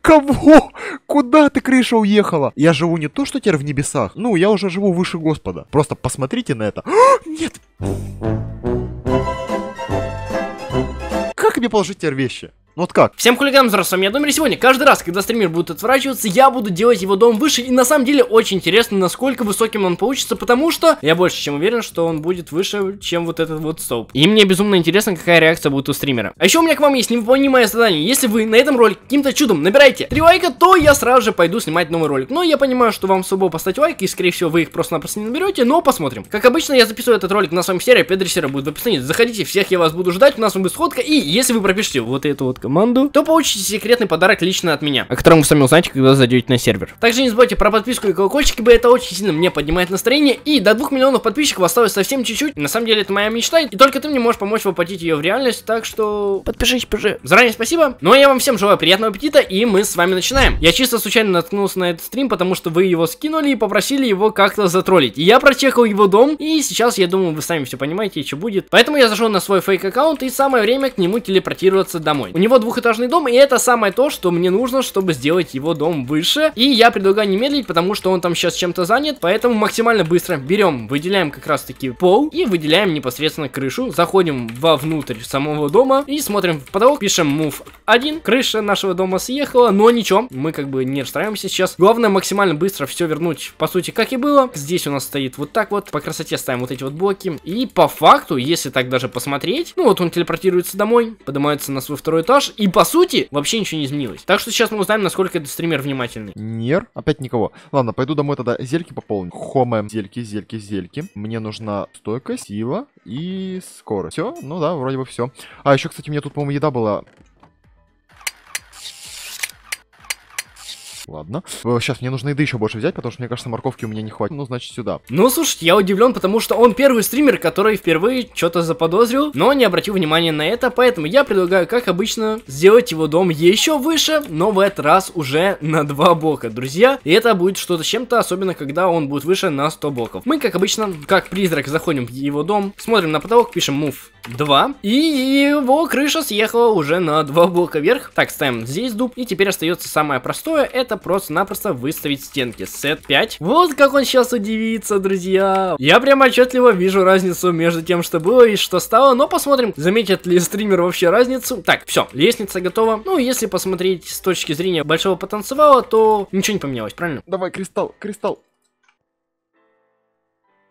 Кого? Куда ты, крыша, уехала? Я живу не то, что теперь в небесах. Ну, я уже живу выше Господа. Просто посмотрите на это. нет! Как мне положить теперь вещи? Ну вот как? Всем хулиганам, здравствуйте, с вами я Домир, и сегодня каждый раз, когда стример будет отворачиваться, я буду делать его дом выше, и на самом деле очень интересно, насколько высоким он получится, потому что я больше чем уверен, что он будет выше, чем вот этот вот столб. И мне безумно интересно, какая реакция будет у стримера. А еще у меня к вам есть невыполнимое задание, если вы на этом ролике каким-то чудом набираете 3 лайка, то я сразу же пойду снимать новый ролик. Но я понимаю, что вам слабо поставить лайк, и скорее всего вы их просто-напросто не наберете, но посмотрим. Как обычно, я записываю этот ролик на своем сервере, Педрисера будет в описании, заходите, всех я вас буду ждать, у нас будет сходка, и если вы пропишите вот эту вот команду, то получите секретный подарок лично от меня, о котором вы сами узнаете, когда зайдете на сервер. Также не забывайте про подписку и колокольчики, бы это очень сильно мне поднимает настроение. И до 2 миллионов подписчиков осталось совсем чуть-чуть. На самом деле это моя мечта, и только ты мне можешь помочь воплотить ее в реальность, так что подпишись, пожалуйста. Заранее спасибо. Ну а я вам всем желаю приятного аппетита, и мы с вами начинаем. Я чисто случайно наткнулся на этот стрим, потому что вы его скинули и попросили его как-то затроллить. И я прочекал его дом, и сейчас, я думаю, вы сами все понимаете, что будет. Поэтому я зашел на свой фейк-аккаунт, и самое время к нему телепортироваться домой. У него него двухэтажный дом, и это самое то, что мне нужно, чтобы сделать его дом выше. И я предлагаю не медлить, потому что он там сейчас чем-то занят, поэтому максимально быстро берем, выделяем как раз таки пол и выделяем непосредственно крышу. Заходим вовнутрь самого дома и смотрим в потолок, пишем move 1. Крыша нашего дома съехала, но ничего, мы как бы не расстраиваемся сейчас. Главное максимально быстро все вернуть, по сути, как и было. Здесь у нас стоит вот так вот, по красоте ставим вот эти вот блоки. И по факту, если так даже посмотреть, ну вот он телепортируется домой, поднимается на свой второй этаж, персонаж, и по сути вообще ничего не изменилось. Так что сейчас мы узнаем, насколько этот стример внимательный. Нер, опять никого. Ладно, пойду домой тогда зельки пополню. Хоме, зельки, зельки, зельки. Мне нужна стойкость, сила и скорость. Все, ну да, вроде бы все. А еще, кстати, у меня тут, по-моему, еда была Ладно. Сейчас э, мне нужно еды еще больше взять, потому что, мне кажется, морковки у меня не хватит. Ну, значит, сюда. Ну, слушайте, я удивлен, потому что он первый стример, который впервые что-то заподозрил, но не обратил внимания на это, поэтому я предлагаю, как обычно, сделать его дом еще выше, но в этот раз уже на два блока, друзья. И это будет что-то с чем-то, особенно когда он будет выше на 100 блоков. Мы, как обычно, как призрак, заходим в его дом, смотрим на потолок, пишем move 2, и его крыша съехала уже на два блока вверх. Так, ставим здесь дуб, и теперь остается самое простое, это это просто-напросто выставить стенки. Сет 5. Вот как он сейчас удивится, друзья. Я прям отчетливо вижу разницу между тем, что было и что стало, но посмотрим, заметит ли стример вообще разницу. Так, все, лестница готова. Ну, если посмотреть с точки зрения большого потанцевала, то ничего не поменялось, правильно? Давай, кристалл, кристалл.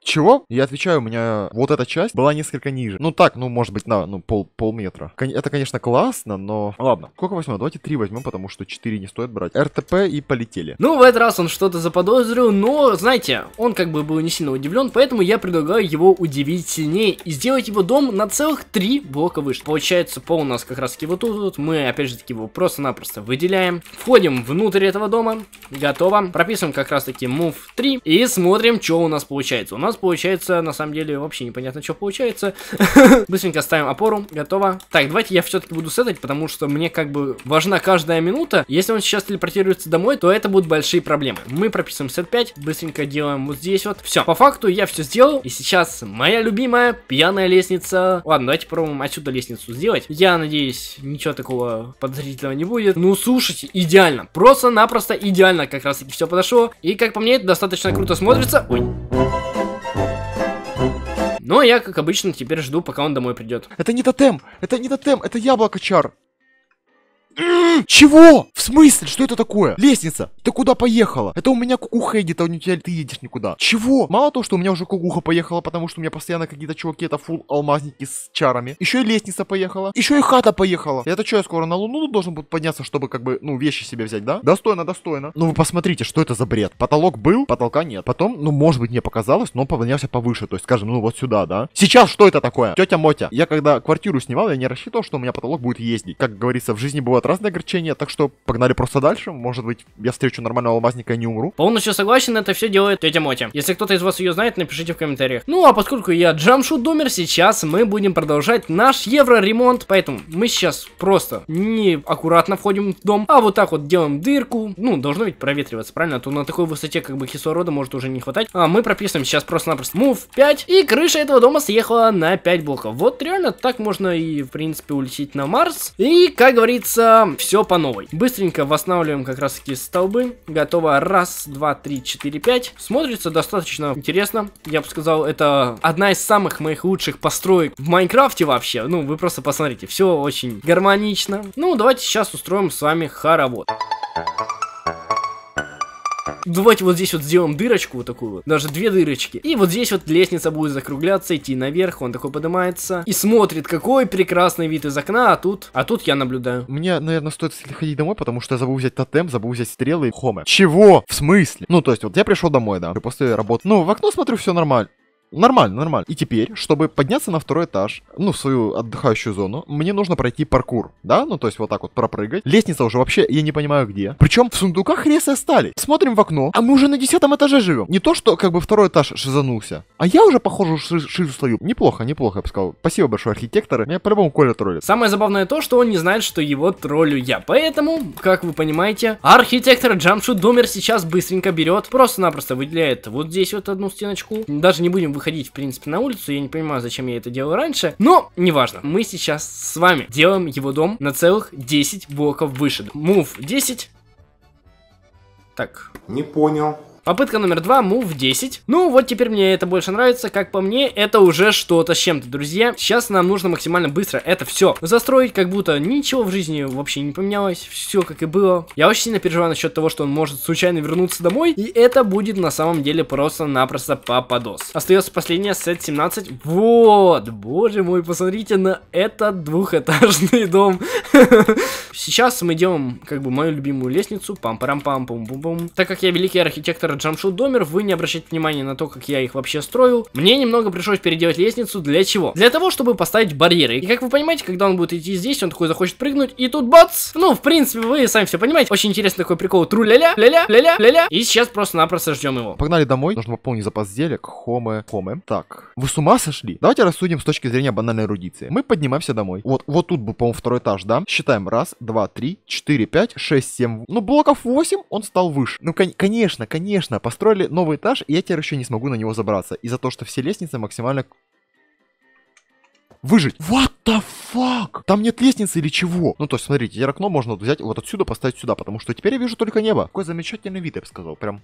Чего? Я отвечаю, у меня вот эта часть была несколько ниже. Ну так, ну может быть на ну, пол, полметра. Кон это, конечно, классно, но... Ладно, сколько возьмем? Давайте три возьмем, потому что 4 не стоит брать. РТП и полетели. Ну, в этот раз он что-то заподозрил, но, знаете, он как бы был не сильно удивлен, поэтому я предлагаю его удивить сильнее и сделать его дом на целых три блока выше. Получается, пол у нас как раз таки вот тут, вот. мы опять же таки его просто-напросто выделяем. Входим внутрь этого дома, готово. Прописываем как раз таки move 3 и смотрим, что у нас получается. У нас нас получается, на самом деле, вообще непонятно, что получается. Быстренько ставим опору, готово. Так, давайте я все-таки буду сетать, потому что мне как бы важна каждая минута. Если он сейчас телепортируется домой, то это будут большие проблемы. Мы прописываем сет 5, быстренько делаем вот здесь вот. Все, по факту я все сделал, и сейчас моя любимая пьяная лестница. Ладно, давайте попробуем отсюда лестницу сделать. Я надеюсь, ничего такого подозрительного не будет. Ну, слушайте, идеально. Просто-напросто идеально как раз таки все подошло. И как по мне, это достаточно круто смотрится. Ой. Но ну, а я, как обычно, теперь жду, пока он домой придет. Это не тотем! Это не тотем! Это яблоко чар! Чего? В смысле? Что это такое? Лестница! Ты куда поехала? Это у меня кукуха едет, а у тебя ты едешь никуда. Чего? Мало того, что у меня уже кукуха поехала, потому что у меня постоянно какие-то чуваки, это фул алмазники с чарами. Еще и лестница поехала. Еще и хата поехала. Это что, я скоро на луну должен буду подняться, чтобы как бы, ну, вещи себе взять, да? Достойно, достойно. Ну, вы посмотрите, что это за бред. Потолок был, потолка нет. Потом, ну, может быть, мне показалось, но он поднялся повыше. То есть, скажем, ну, вот сюда, да? Сейчас что это такое? Тетя Мотя, я когда квартиру снимал, я не рассчитывал, что у меня потолок будет ездить. Как говорится, в жизни бывают разные огорчения, так что погнали просто дальше. Может быть, я встречу встречу нормального алмазника не умру. Полностью согласен, это все делает тетя Моти. Если кто-то из вас ее знает, напишите в комментариях. Ну, а поскольку я Джамшу Думер, сейчас мы будем продолжать наш евроремонт, поэтому мы сейчас просто не аккуратно входим в дом, а вот так вот делаем дырку. Ну, должно ведь проветриваться, правильно? А то на такой высоте как бы кислорода может уже не хватать. А мы прописываем сейчас просто-напросто move 5, и крыша этого дома съехала на 5 блоков. Вот реально так можно и, в принципе, улететь на Марс. И, как говорится, все по новой. Быстренько восстанавливаем как раз таки столбы, Москвы. Готово раз, два, три, четыре, пять. Смотрится достаточно интересно. Я бы сказал, это одна из самых моих лучших построек в Майнкрафте вообще. Ну, вы просто посмотрите, все очень гармонично. Ну, давайте сейчас устроим с вами хоровод. Thank you. Давайте вот здесь вот сделаем дырочку вот такую вот, даже две дырочки. И вот здесь вот лестница будет закругляться, идти наверх, он такой поднимается и смотрит, какой прекрасный вид из окна, а тут, а тут я наблюдаю. Мне, наверное, стоит ходить домой, потому что я забыл взять тотем, забыл взять стрелы и хомы. Чего? В смысле? Ну, то есть, вот я пришел домой, да, после работы. Ну, в окно смотрю, все нормально. Нормально, нормально. И теперь, чтобы подняться на второй этаж, ну, в свою отдыхающую зону, мне нужно пройти паркур, да? Ну, то есть вот так вот пропрыгать. Лестница уже вообще, я не понимаю где. Причем в сундуках ресы остались. Смотрим в окно, а мы уже на десятом этаже живем. Не то, что как бы второй этаж шизанулся, а я уже, похоже, шизу стою. Неплохо, неплохо, я бы сказал. Спасибо большое, архитекторы. Меня по-любому Коля троллит. Самое забавное то, что он не знает, что его троллю я. Поэтому, как вы понимаете, архитектор Джамшу Думер сейчас быстренько берет, просто-напросто выделяет вот здесь вот одну стеночку. Даже не будем выходить, в принципе, на улицу. Я не понимаю, зачем я это делал раньше. Но, неважно. Мы сейчас с вами делаем его дом на целых 10 блоков выше. Move 10. Так. Не понял. Попытка номер два, мув 10. Ну, вот теперь мне это больше нравится. Как по мне, это уже что-то с чем-то, друзья. Сейчас нам нужно максимально быстро это все застроить, как будто ничего в жизни вообще не поменялось. Все как и было. Я очень сильно переживаю насчет того, что он может случайно вернуться домой. И это будет на самом деле просто-напросто попадос. Остается последняя, сет 17. Вот, боже мой, посмотрите на этот двухэтажный дом. Сейчас мы идем, как бы, мою любимую лестницу. Пам-парам-пам-пум-пум-пум. Так как я великий архитектор Домер и Джамшут Домер, вы не обращайте внимания на то, как я их вообще строил. Мне немного пришлось переделать лестницу. Для чего? Для того, чтобы поставить барьеры. И как вы понимаете, когда он будет идти здесь, он такой захочет прыгнуть, и тут бац! Ну, в принципе, вы сами все понимаете. Очень интересный такой прикол. Тру ля-ля, ля-ля, ля-ля, ля-ля. И сейчас просто-напросто ждем его. Погнали домой. Нужно пополнить запас делек. Хомы, хомы. Так. Вы с ума сошли? Давайте рассудим с точки зрения банальной эрудиции. Мы поднимаемся домой. Вот, вот тут был, по-моему, второй этаж, да? Считаем. Раз, два, три, четыре, пять, шесть, семь. Ну, блоков восемь, он стал выше. Ну, кон конечно, конечно Конечно, построили новый этаж, и я теперь еще не смогу на него забраться. Из-за того, что все лестницы максимально... Выжить. What the fuck? Там нет лестницы или чего? Ну, то есть, смотрите, теперь окно можно взять вот отсюда, поставить сюда, потому что теперь я вижу только небо. Какой замечательный вид, я бы сказал, прям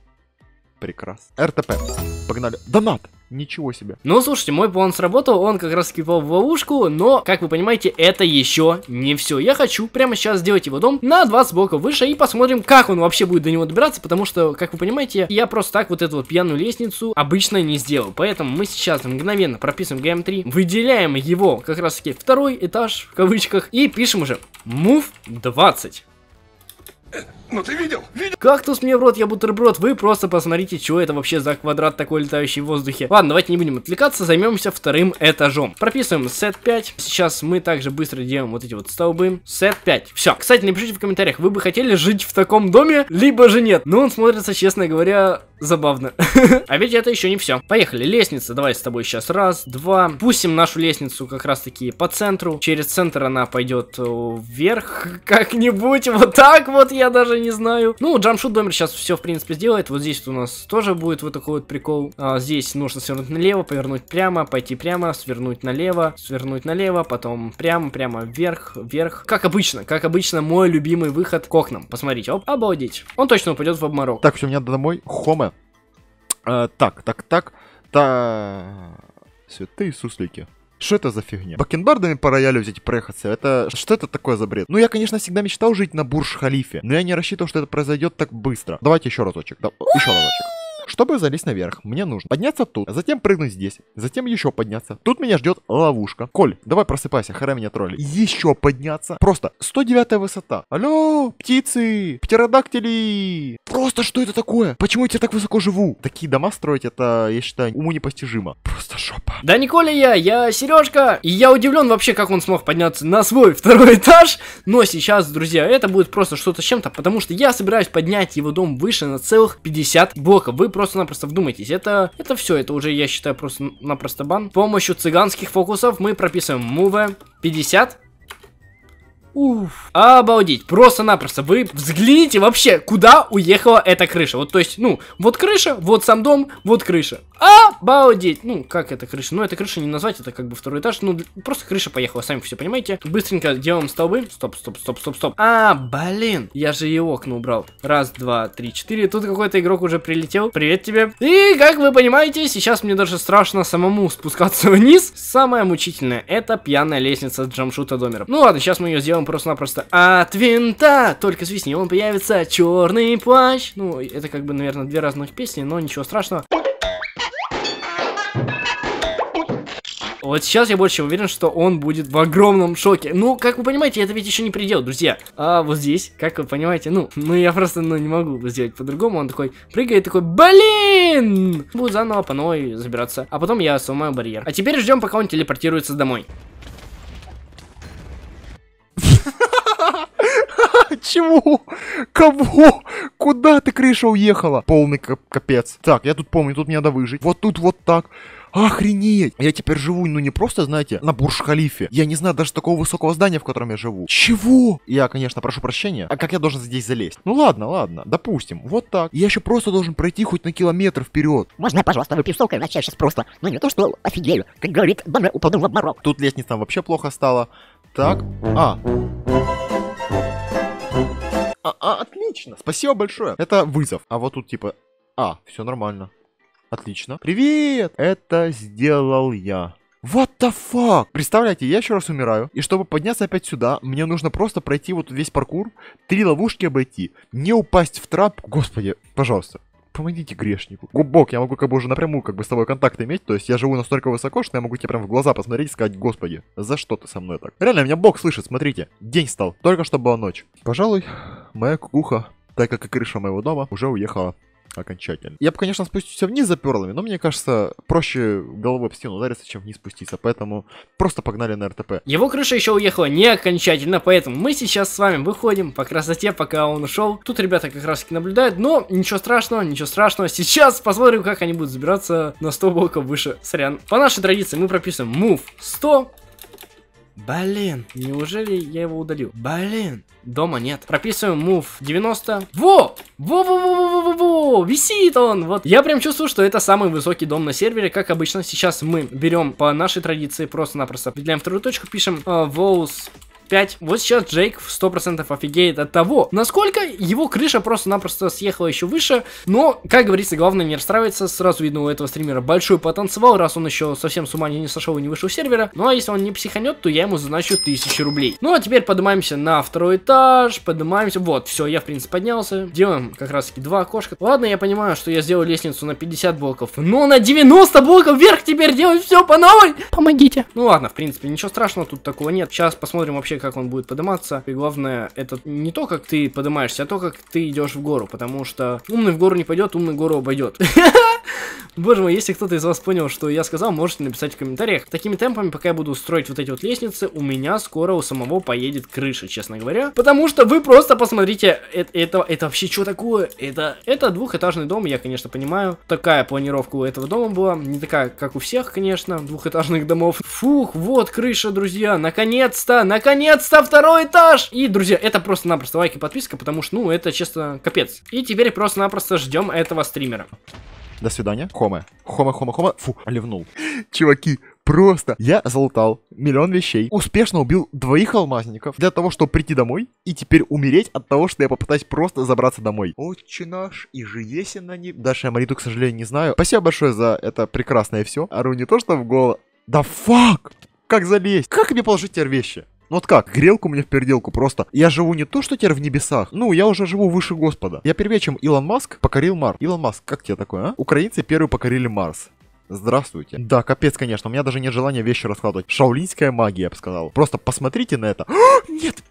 Прекрасно. РТП. Погнали. Донат. Ничего себе. Ну, слушайте, мой план сработал, он как раз кипал в ловушку, но, как вы понимаете, это еще не все. Я хочу прямо сейчас сделать его дом на 20 блоков выше и посмотрим, как он вообще будет до него добираться, потому что, как вы понимаете, я просто так вот эту вот пьяную лестницу обычно не сделал. Поэтому мы сейчас мгновенно прописываем ГМ3, выделяем его как раз таки второй этаж в кавычках и пишем уже move 20. Ну ты видел? Видел? Кактус мне в рот, я бутерброд. Вы просто посмотрите, что это вообще за квадрат такой летающий в воздухе. Ладно, давайте не будем отвлекаться, займемся вторым этажом. Прописываем сет 5. Сейчас мы также быстро делаем вот эти вот столбы. Сет 5. Все. Кстати, напишите в комментариях, вы бы хотели жить в таком доме, либо же нет. Но ну, он смотрится, честно говоря, забавно. А ведь это еще не все. Поехали, лестница. Давай с тобой сейчас раз, два. Пустим нашу лестницу как раз таки по центру. Через центр она пойдет э, вверх как-нибудь. Вот так вот я даже не знаю. Ну, джамшут домер сейчас все, в принципе, сделает. Вот здесь вот у нас тоже будет вот такой вот прикол. А, здесь нужно свернуть налево, повернуть прямо, пойти прямо, свернуть налево, свернуть налево, потом прямо, прямо вверх, вверх. Как обычно, как обычно, мой любимый выход к окнам. Посмотрите, оп, обалдеть. Он точно упадет в обморок. Так, все, мне надо домой. Хоме. А, так, так, так. Та... Святые суслики. Что это за фигня? Бакенбардами по роялю взять и проехаться, это... Что это такое за бред? Ну, я, конечно, всегда мечтал жить на Бурж-Халифе, но я не рассчитывал, что это произойдет так быстро. Давайте еще разочек. Да... Еще разочек. Чтобы залезть наверх, мне нужно подняться тут, а затем прыгнуть здесь, затем еще подняться. Тут меня ждет ловушка. Коль, давай просыпайся, хара меня тролли. Еще подняться. Просто 109 высота. Алло, птицы, птеродактили. Просто что это такое? Почему я так высоко живу? Такие дома строить, это, я считаю, уму непостижимо. Просто жопа. Да Николя я, я Сережка. И я удивлен вообще, как он смог подняться на свой второй этаж. Но сейчас, друзья, это будет просто что-то с чем-то, потому что я собираюсь поднять его дом выше на целых 50 блоков. Вы просто-напросто вдумайтесь, это, это все, это уже, я считаю, просто-напросто бан. С помощью цыганских фокусов мы прописываем муве 50, Уф. Обалдеть. Просто-напросто. Вы взгляните вообще, куда уехала эта крыша. Вот, то есть, ну, вот крыша, вот сам дом, вот крыша. Обалдеть! Ну, как это крыша? Ну, это крыша не назвать, это как бы второй этаж. Ну, просто крыша поехала, сами все понимаете. Быстренько делаем столбы. Стоп, стоп, стоп, стоп, стоп. А, блин, я же и окна убрал. Раз, два, три, четыре. Тут какой-то игрок уже прилетел. Привет тебе. И, как вы понимаете, сейчас мне даже страшно самому спускаться вниз. Самое мучительное, это пьяная лестница с джамшута домера. Ну ладно, сейчас мы ее сделаем просто-напросто. От винта! Только свистни, он появится черный плащ. Ну, это как бы, наверное, две разных песни, но ничего страшного. Вот сейчас я больше уверен, что он будет в огромном шоке. Ну, как вы понимаете, это ведь еще не предел, друзья. А вот здесь, как вы понимаете, ну, ну я просто, ну, не могу сделать по-другому. Он такой прыгает, такой, блин! Будет заново по новой забираться. А потом я сломаю барьер. А теперь ждем, пока он телепортируется домой. Чего? Кого? Куда ты крыша уехала? Полный капец. Так, я тут помню, тут мне надо выжить. Вот тут вот так. Охренеть! Я теперь живу, ну не просто, знаете, на Бурж-Халифе. Я не знаю даже такого высокого здания, в котором я живу. Чего? Я, конечно, прошу прощения. А как я должен здесь залезть? Ну ладно, ладно. Допустим, вот так. Я еще просто должен пройти хоть на километр вперед. Можно, пожалуйста, выпью столько, иначе я сейчас просто, ну не то что офигею. Как говорит, бомба упаду в обморок. Тут лестница вообще плохо стала. Так, а. А, а, отлично, спасибо большое. Это вызов. А вот тут типа, а, все нормально. Отлично. Привет! Это сделал я. What the fuck? Представляете, я еще раз умираю. И чтобы подняться опять сюда, мне нужно просто пройти вот весь паркур, три ловушки обойти, не упасть в трап. Господи, пожалуйста. Помогите грешнику. Губок, я могу как бы уже напрямую как бы с тобой контакт иметь, то есть я живу настолько высоко, что я могу тебе прям в глаза посмотреть и сказать, господи, за что ты со мной так? Реально, меня Бог слышит, смотрите, день стал, только что была ночь. Пожалуй, моя кукуха, так как и крыша моего дома, уже уехала окончательно. Я бы, конечно, спустился вниз за перлами, но мне кажется, проще головой в стену удариться, чем вниз спуститься, поэтому просто погнали на РТП. Его крыша еще уехала не окончательно, поэтому мы сейчас с вами выходим по красоте, пока он ушел. Тут ребята как раз таки наблюдают, но ничего страшного, ничего страшного. Сейчас посмотрим, как они будут забираться на 100 блоков выше. Сорян. По нашей традиции мы прописываем move 100, Блин, неужели я его удалил? Блин, дома нет. Прописываем move 90. Во! Во-во-во-во-во-во! Висит он! Вот. Я прям чувствую, что это самый высокий дом на сервере, как обычно. Сейчас мы берем по нашей традиции, просто-напросто определяем вторую точку, пишем э, uh, 5. Вот сейчас Джейк в 100% офигеет от того, насколько его крыша просто-напросто съехала еще выше. Но, как говорится, главное не расстраиваться. Сразу видно у этого стримера большой потанцевал, раз он еще совсем с ума не сошел и не вышел с сервера. Ну а если он не психанет, то я ему значу 1000 рублей. Ну а теперь поднимаемся на второй этаж, поднимаемся. Вот, все, я в принципе поднялся. Делаем как раз таки два окошка. Ладно, я понимаю, что я сделал лестницу на 50 блоков, но на 90 блоков вверх теперь делать все по новой. Помогите. Ну ладно, в принципе, ничего страшного тут такого нет. Сейчас посмотрим вообще, как он будет подниматься. И главное, это не то, как ты поднимаешься, а то, как ты идешь в гору. Потому что умный в гору не пойдет, умный гору обойдет. Боже мой, если кто-то из вас понял, что я сказал, можете написать в комментариях. Такими темпами, пока я буду строить вот эти вот лестницы, у меня скоро у самого поедет крыша, честно говоря. Потому что вы просто посмотрите, это, это, это вообще что такое? Это, это двухэтажный дом, я, конечно, понимаю. Такая планировка у этого дома была, не такая, как у всех, конечно, двухэтажных домов. Фух, вот крыша, друзья, наконец-то, наконец-то второй этаж! И, друзья, это просто-напросто лайк и подписка, потому что, ну, это, честно, капец. И теперь просто-напросто ждем этого стримера. До свидания. Хоме. Хоме, хоме, хоме. Фу, ливнул. Чуваки, просто я залутал миллион вещей, успешно убил двоих алмазников для того, чтобы прийти домой и теперь умереть от того, что я попытаюсь просто забраться домой. Отче наш, и же есть на ней Дальше я Мариту, к сожалению, не знаю. Спасибо большое за это прекрасное все. Ару не то, что в голову. Да фак! Как залезть? Как мне положить теперь вещи? Ну вот как, грелку мне в переделку просто. Я живу не то, что теперь в небесах, ну я уже живу выше Господа. Я первее, чем Илон Маск покорил Марс. Илон Маск, как тебе такое, а? Украинцы первые покорили Марс. Здравствуйте. Да, капец, конечно, у меня даже нет желания вещи раскладывать. Шаулинская магия, я бы сказал. Просто посмотрите на это. А, нет!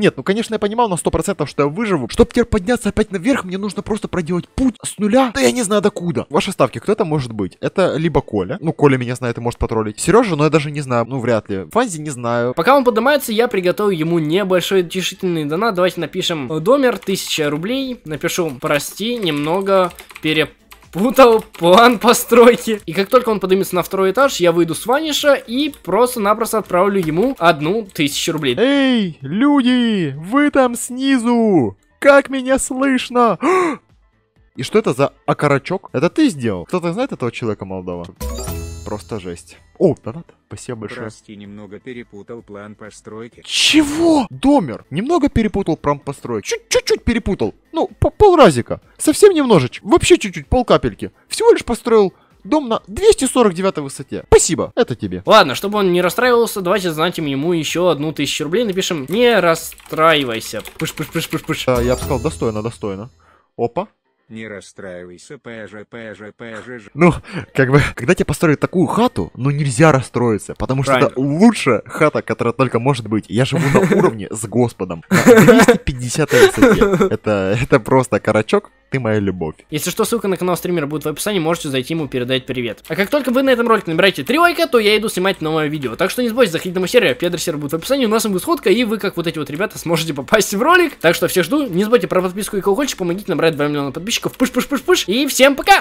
Нет, ну конечно я понимал на 100% что я выживу. Чтобы теперь подняться опять наверх, мне нужно просто проделать путь с нуля. Да я не знаю докуда. Ваши ставки, кто это может быть? Это либо Коля. Ну, Коля меня знает и может потроллить. Сережа, но я даже не знаю. Ну, вряд ли. Фанзи не знаю. Пока он поднимается, я приготовлю ему небольшой утешительный донат. Давайте напишем домер, 1000 рублей. Напишу, прости, немного переп путал план постройки. И как только он поднимется на второй этаж, я выйду с Ваниша и просто-напросто отправлю ему одну тысячу рублей. Эй, люди, вы там снизу! Как меня слышно? И что это за окорочок? Это ты сделал? Кто-то знает этого человека молодого? просто жесть. О, донат, спасибо большое. Прости, немного перепутал план постройки. Чего? Домер, немного перепутал план постройки. Чуть-чуть перепутал. Ну, по полразика. Совсем немножечко. Вообще чуть-чуть, полкапельки. Всего лишь построил дом на 249 высоте. Спасибо, это тебе. Ладно, чтобы он не расстраивался, давайте значим ему еще одну тысячу рублей. Напишем, не расстраивайся. Пыш-пыш-пыш-пыш-пыш. А, э, я бы сказал, достойно, достойно. Опа, не расстраивайся, пэжа, пэжа, пэжа. Ну, как бы, когда тебе построят такую хату, ну нельзя расстроиться, потому что Правильно. это лучшая хата, которая только может быть. Я живу на уровне с Господом. 250 Это, это просто карачок ты моя любовь. Если что, ссылка на канал стримера будет в описании, можете зайти ему передать привет. А как только вы на этом ролике набираете 3 лайка, то я иду снимать новое видео. Так что не сбойтесь, заходить на мой сервер, педерсер будет в описании, у нас будет сходка, и вы, как вот эти вот ребята, сможете попасть в ролик. Так что всех жду, не забудьте про подписку и колокольчик, помогите набрать 2 миллиона подписчиков. Пыш-пыш-пыш-пыш, и всем пока!